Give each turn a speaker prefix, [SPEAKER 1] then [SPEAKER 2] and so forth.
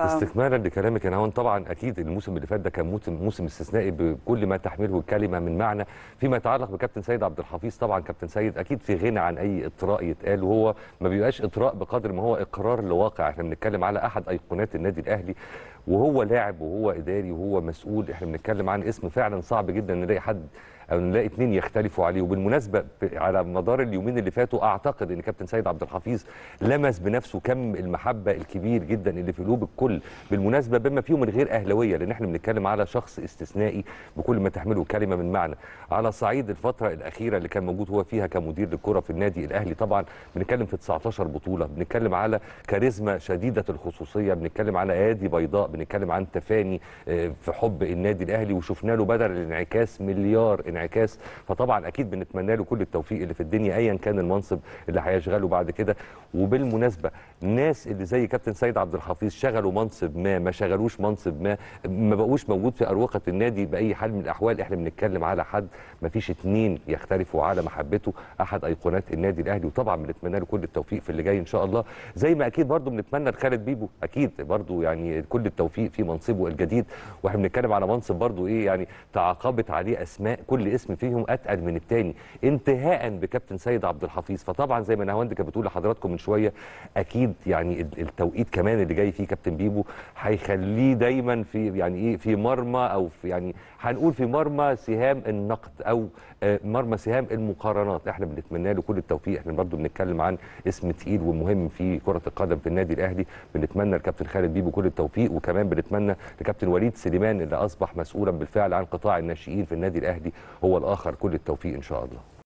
[SPEAKER 1] ف... استكمالا لكلامك انا طبعا اكيد الموسم اللي فات ده كان موسم موسم استثنائي بكل ما تحمله الكلمه من معنى فيما يتعلق بكابتن سيد عبد الحفيظ طبعا كابتن سيد اكيد في غنى عن اي اطراء يتقال وهو ما بيبقاش اطراء بقدر ما هو اقرار لواقع احنا بنتكلم على احد ايقونات النادي الاهلي وهو لاعب وهو اداري وهو مسؤول احنا بنتكلم عن اسم فعلا صعب جدا نلاقي حد او نلاقي اثنين يختلفوا عليه وبالمناسبه على مدار اليومين اللي فاتوا اعتقد ان كابتن سيد عبد الحفيظ لمس بنفسه كم المحبه الكبير جدا اللي في قلوب الكل بالمناسبه بما فيهم الغير اهلاويه لان احنا بنتكلم على شخص استثنائي بكل ما تحمله كلمه من معنى على صعيد الفتره الاخيره اللي كان موجود هو فيها كمدير للكره في النادي الاهلي طبعا بنتكلم في 19 بطوله بنتكلم على كاريزما شديده الخصوصيه بنتكلم على ايادي بيضاء بنتكلم عن تفاني آه، في حب النادي الاهلي وشفنا له بدل الانعكاس مليار انعكاس فطبعا اكيد بنتمنى له كل التوفيق اللي في الدنيا ايا كان المنصب اللي هيشغله بعد كده وبالمناسبه الناس اللي زي كابتن سيد عبد الحفيظ شغلوا منصب ما ما شغلوش منصب ما ما بقوش موجود في اروقه النادي باي حال من الاحوال احنا بنتكلم على حد ما فيش اثنين يختلفوا على محبته احد ايقونات النادي الاهلي وطبعا بنتمنى له كل التوفيق في اللي جاي ان شاء الله زي ما اكيد برضو بنتمنى لخالد بيبو اكيد برضو يعني كل التوفيق توفيق في منصبه الجديد واحنا بنتكلم على منصب برضو ايه يعني تعاقبت عليه اسماء كل اسم فيهم اتقل من الثاني انتهاء بكابتن سيد عبد الحفيظ فطبعا زي ما نهاوند كانت بتقول لحضراتكم من شويه اكيد يعني التوقيت كمان اللي جاي فيه كابتن بيبو هيخليه دايما في يعني ايه في مرمى او في يعني هنقول في مرمى سهام النقد او آه، مرمى سهام المقارنات احنا بنتمنى له كل التوفيق احنا برضو بنتكلم عن اسم تقيل ومهم في كره القدم في النادي الاهلي بنتمنى الكابتن خالد بيبو كل التوفيق وكابتن كمان بنتمنى لكابتن وليد سليمان اللي اصبح مسؤولا بالفعل عن قطاع الناشئين في النادي الاهلي هو الاخر كل التوفيق ان شاء الله